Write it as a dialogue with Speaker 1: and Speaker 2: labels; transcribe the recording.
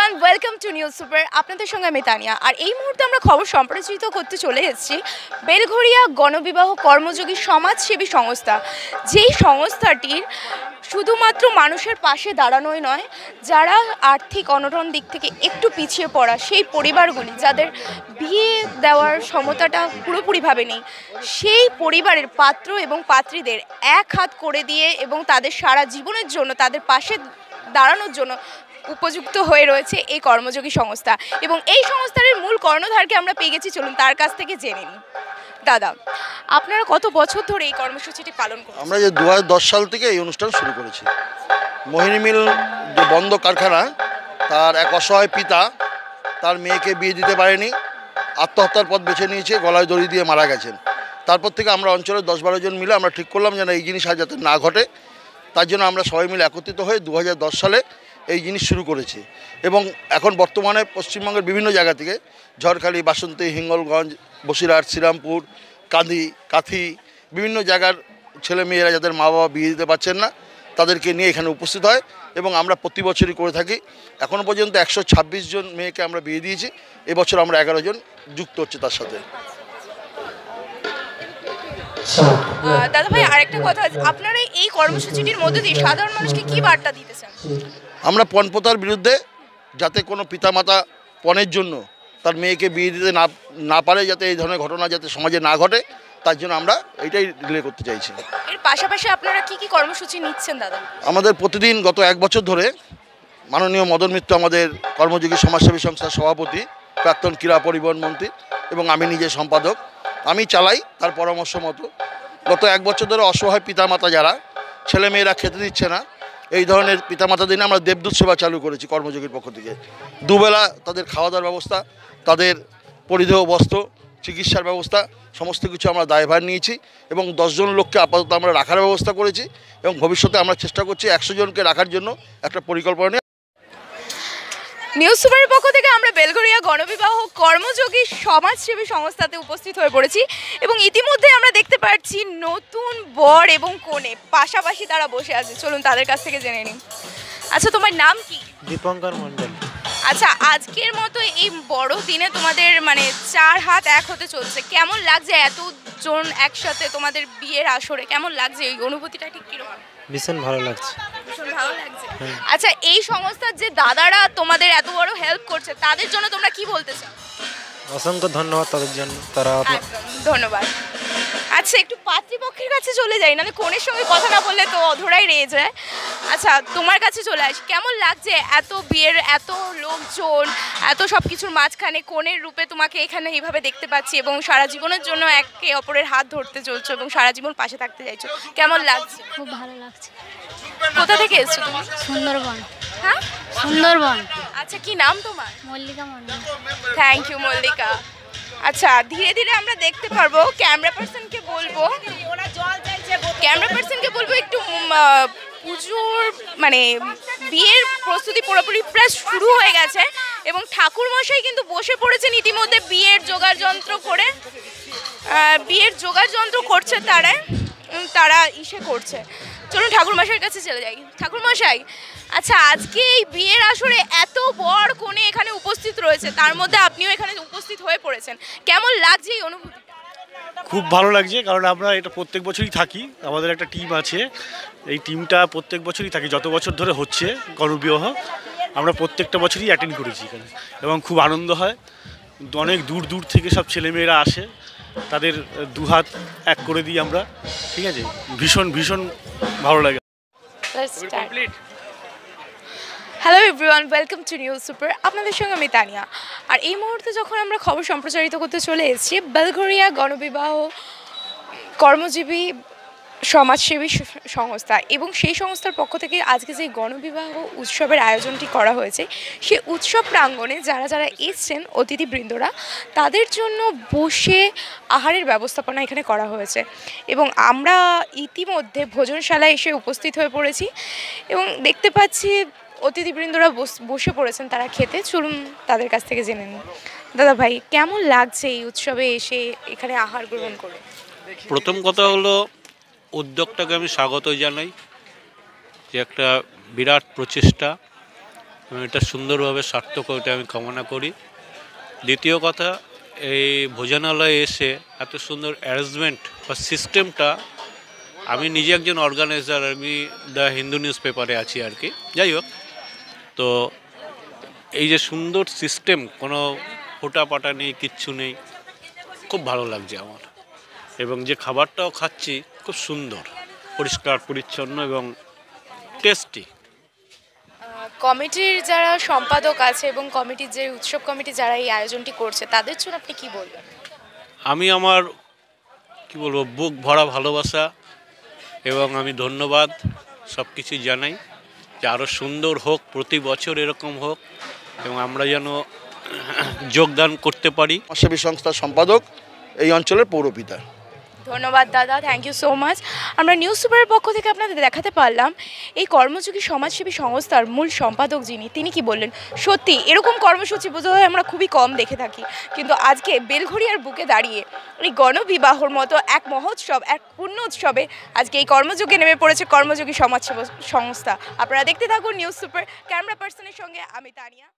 Speaker 1: Everyone welcome to News Super আপনাদের সঙ্গে আমি তানিয়া আর এই মুহূর্তে আমরা খবর সম্প্রচারিত করতে চলে এসেছি বেলঘরিয়া গণবিবাহ কর্মযোগী সমাজসেবী সংস্থা যেই সংস্থাটির শুধুমাত্র মানুষের পাশে দাঁড়ানোই নয় যারা আর্থিক অনটন দিক থেকে একটু পিছিয়ে পড়া সেই পরিবারগুলি যাদের বিয়ে দেওয়ার সমতাটা পুরোপুরিভাবে নেই সেই পরিবারের পাত্র এবং পাত্রীদের এক হাত করে দিয়ে এবং তাদের সারা জীবনের জন্য তাদের পাশে দাঁড়ানোর জন্য উপযুক্ত হয়ে রয়েছে এই কর্মযোগী সংস্থা এবং এই সংস্থার মূল কর্ণধারকে আমরা পেয়ে গেছি চলুন তার কাছ থেকে জেনে নিই দাদা আপনারা কত বছর ধরে এই কর্মসূচিটি পালন করছেন
Speaker 2: আমরা যে দু সাল থেকে এই অনুষ্ঠান শুরু করেছি মোহিনী মিল যে বন্ধ কারখানা তার এক অসহায় পিতা তার মেয়েকে বিয়ে দিতে পারেনি আত্মহত্যার পথ বেছে নিয়েছে গলায় দড়ি দিয়ে মারা গেছেন তারপর থেকে আমরা অঞ্চলের দশ বারো জন মিলে আমরা ঠিক করলাম যেন এই জিনিস আর যাতে না ঘটে তার জন্য আমরা সবাই মিলে একত্রিত হয়ে দু সালে এই জিনিস শুরু করেছে এবং এখন বর্তমানে পশ্চিমবঙ্গের বিভিন্ন জায়গা থেকে ঝড়খালি বাসন্তী হিঙ্গলগঞ্জ বসিরহাট শ্রীরামপুর কাঁদি কাঁথি বিভিন্ন জায়গার ছেলে মেয়েরা যাদের মা বাবা বিয়ে দিতে পারছেন না তাদেরকে নিয়ে এখানে উপস্থিত হয় এবং আমরা প্রতি বছরই করে থাকি এখনও পর্যন্ত একশো জন মেয়েকে আমরা বিয়ে দিয়েছি এবছর আমরা এগারো জন যুক্ত হচ্ছে তার সাথে
Speaker 1: আচ্ছা। হ্যাঁ, দাদা ভাই হ্যাঁ, আরেকটা হ্যাঁ, কথা আপনারা এই কর্মসূচিটির মধ্যে দিয়ে সাধারণ মানুষকে কি বার্তা দিতে
Speaker 2: আমরা পণপতার বিরুদ্ধে যাতে কোনো পিতামাতা পণের জন্য তার মেয়েকে বিয়ে দিতে না না পারে যাতে এই ধরনের ঘটনা যাতে সমাজে না ঘটে তার জন্য আমরা এইটাই রিলে করতে চাইছি
Speaker 1: এর পাশাপাশি আপনারা কি কি কর্মসূচি নিচ্ছেন দাদা
Speaker 2: আমাদের প্রতিদিন গত এক বছর ধরে মাননীয় মদন মিত্র আমাদের কর্মযোগী সমাজসেবী সংস্থার সভাপতি প্রাক্তন ক্রীড়া পরিবহন মন্ত্রী এবং আমি নিজে সম্পাদক আমি চালাই তার পরামর্শ মতো গত এক বছর ধরে অসহায় পিতামাতা যারা ছেলে মেয়েরা খেতে দিচ্ছে না এই ধরনের পিতামাতা দিনে আমরা দেবদূত সেবা চালু করেছি কর্মযোগীর পক্ষ থেকে দুবেলা তাদের খাওয়া দাওয়ার ব্যবস্থা তাদের পরিধেয় বস্ত্র চিকিৎসার ব্যবস্থা সমস্ত কিছু আমরা দায়ভার নিয়েছি এবং দশজন লোককে আপাতত আমরা রাখার ব্যবস্থা করেছি এবং ভবিষ্যতে আমরা চেষ্টা করছি একশো জনকে রাখার জন্য একটা পরিকল্পনা
Speaker 1: নিউজ সুপারের পক্ষ থেকে আমরা বেলগরিয়া গণবিবাহ কর্মযোগী সমাজসেবী সংস্থাতে উপস্থিত হয়ে পড়েছি এবং ইতিমধ্যে আমরা দেখতে পাচ্ছি নতুন বর এবং কোণে পাশাপাশি তারা বসে আছে চলুন তাদের কাছ থেকে জেনে নিন আচ্ছা তোমার নাম কি
Speaker 2: দীপঙ্কর মন্ডল
Speaker 1: আচ্ছা আজকের মতো এই বড় দিনে তোমাদের মানে চার হাত এক হতে চলছে কেমন লাগছে এতজন একসাথে তোমাদের বিয়ের আসরে কেমন লাগছে এই অনুভূতিটা ঠিক কীরকম
Speaker 2: ভীষণ ভালো লাগছে
Speaker 1: হ্যাঁ। আচ্ছা এই সংস্থার যে দাদারা তোমাদের এত বড় হেল্প করছে তাদের জন্য তোমরা কি বলতে চাও
Speaker 2: অসংখ্য ধন্যবাদ তাদের জন্য তারা
Speaker 1: ধন্যবাদ আচ্ছা একটু পাত্রীপক্ষের কাছে চলে যাই নাহলে কোনের সঙ্গে কথা না বললে তো অধরাই রয়ে যায় আচ্ছা তোমার কাছে চলে আসি কেমন লাগছে এত বিয়ের এত লোকজন এত সব কিছুর মাঝখানে কোণের রূপে তোমাকে এখানে এইভাবে দেখতে পাচ্ছি এবং সারা জীবনের জন্য একে অপরের হাত ধরতে চলছো এবং সারা জীবন পাশে থাকতে চাইছো কেমন লাগছে খুব ভালো লাগছে কোথা থেকে এসছো তুমি সুন্দরবন হ্যাঁ সুন্দরবন আচ্ছা কি নাম তোমার মল্লিকা মন্ডল থ্যাংক ইউ মল্লিকা আচ্ছা ধীরে ধীরে আমরা দেখতে পারবো ক্যামেরা পার্সনকে বলবো ক্যামেরা পার্সনকে বলবো একটু পুজোর মানে বিয়ের প্রস্তুতি পুরোপুরি প্রায় শুরু হয়ে গেছে এবং ঠাকুর মশাই কিন্তু বসে পড়েছেন ইতিমধ্যে বিয়ের জোগাড় যন্ত্র করে বিয়ের জোগাড় যন্ত্র করছে তারা তারা ইসে করছে চলুন ঠাকুর মশাইয়ের কাছে চলে যাই ঠাকুর মশাই আচ্ছা আজকে এই বিয়ের আসরে এত বড় কোণে এখানে উপস্থিত রয়েছে তার মধ্যে আপনিও এখানে উপস্থিত হয়ে পড়েছেন কেমন লাগছে এই অনুভূতি
Speaker 2: খুব ভালো লাগছে কারণ আমরা এটা প্রত্যেক বছরই থাকি আমাদের একটা টিম আছে এই টিমটা প্রত্যেক বছরই থাকি যত বছর ধরে হচ্ছে গণবিবাহ আমরা প্রত্যেকটা বছরই অ্যাটেন্ড করেছি এখানে এবং খুব আনন্দ হয় অনেক দূর দূর থেকে সব ছেলেমেয়েরা আসে তাদের দুহাত এক করে দিই আমরা ঠিক আছে ভীষণ ভীষণ ভালো লাগে
Speaker 1: hello everyone welcome to News Super আপনাদের সঙ্গে আমি তানিয়া আর এই মুহূর্তে যখন আমরা খবর সম্প্রচারিত করতে চলে এসেছি বেলঘরিয়া গণবিবাহ কর্মজীবী সমাজসেবী সংস্থা এবং সেই সংস্থার পক্ষ থেকে আজকে যে গণবিবাহ উৎসবের আয়োজনটি করা হয়েছে সে উৎসব প্রাঙ্গণে যারা যারা এসছেন অতিথিবৃন্দরা তাদের জন্য বসে আহারের ব্যবস্থাপনা এখানে করা হয়েছে এবং আমরা ইতিমধ্যে ভোজনশালায় এসে উপস্থিত হয়ে পড়েছি এবং দেখতে পাচ্ছি অতিথিবৃন্দরা বসে পড়েছেন তারা খেতে চলুন তাদের কাছ থেকে জেনে নিন দাদা ভাই কেমন লাগছে এই উৎসবে এসে এখানে আহার গ্রহণ করে প্রথম
Speaker 2: কথা হলো উদ্যোগটাকে আমি স্বাগত জানাই যে একটা বিরাট প্রচেষ্টা এটা সুন্দরভাবে সার্থক ওটা আমি কামনা করি দ্বিতীয় কথা এই ভোজনালয়ে এসে এত সুন্দর অ্যারেঞ্জমেন্ট বা সিস্টেমটা আমি নিজে একজন অর্গানাইজার আমি দ্য হিন্দু নিউজ পেপারে আছি আর কি যাই হোক তো এই যে সুন্দর সিস্টেম কোনো ফোটাপাটা নেই কিচ্ছু নেই খুব ভালো লাগছে আমার এবং যে খাবারটাও খাচ্ছি খুব সুন্দর পরিষ্কার পরিচ্ছন্ন এবং টেস্টি
Speaker 1: কমিটির যারা সম্পাদক আছে এবং কমিটির যে উৎসব কমিটি যারা এই আয়োজনটি করছে তাদের জন্য আপনি কি বলবেন
Speaker 2: আমি আমার কি বলবো বুক ভরা ভালোবাসা এবং আমি ধন্যবাদ সব কিছু জানাই যে আরও সুন্দর হোক প্রতি বছর এরকম হোক এবং আমরা যেন যোগদান করতে পারি সেবী সংস্থার সম্পাদক এই অঞ্চলের পৌরপিতা
Speaker 1: ধন্যবাদ দাদা থ্যাংক ইউ সো মাচ আমরা নিউজ সুপারের পক্ষ থেকে আপনাদের দেখাতে পারলাম এই কর্মযোগী সমাজসেবী সংস্থার মূল সম্পাদক যিনি তিনি কি বললেন সত্যি এরকম কর্মসূচি হয় আমরা খুবই কম দেখে থাকি কিন্তু আজকে বেলঘড়িয়ার বুকে দাঁড়িয়ে এই গণবিবাহর মতো এক মহোৎসব এক পূর্ণ উৎসবে আজকে এই কর্মযোগে নেমে পড়েছে কর্মযোগী সমাজসেবক সংস্থা আপনারা দেখতে থাকুন নিউজ সুপার ক্যামেরা পার্সনের সঙ্গে আমি তানিয়া